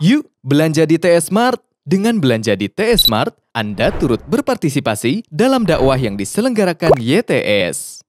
Yuk, belanja di TS Mart. Dengan belanja di TS Mart, Anda turut berpartisipasi dalam dakwah yang diselenggarakan YTS.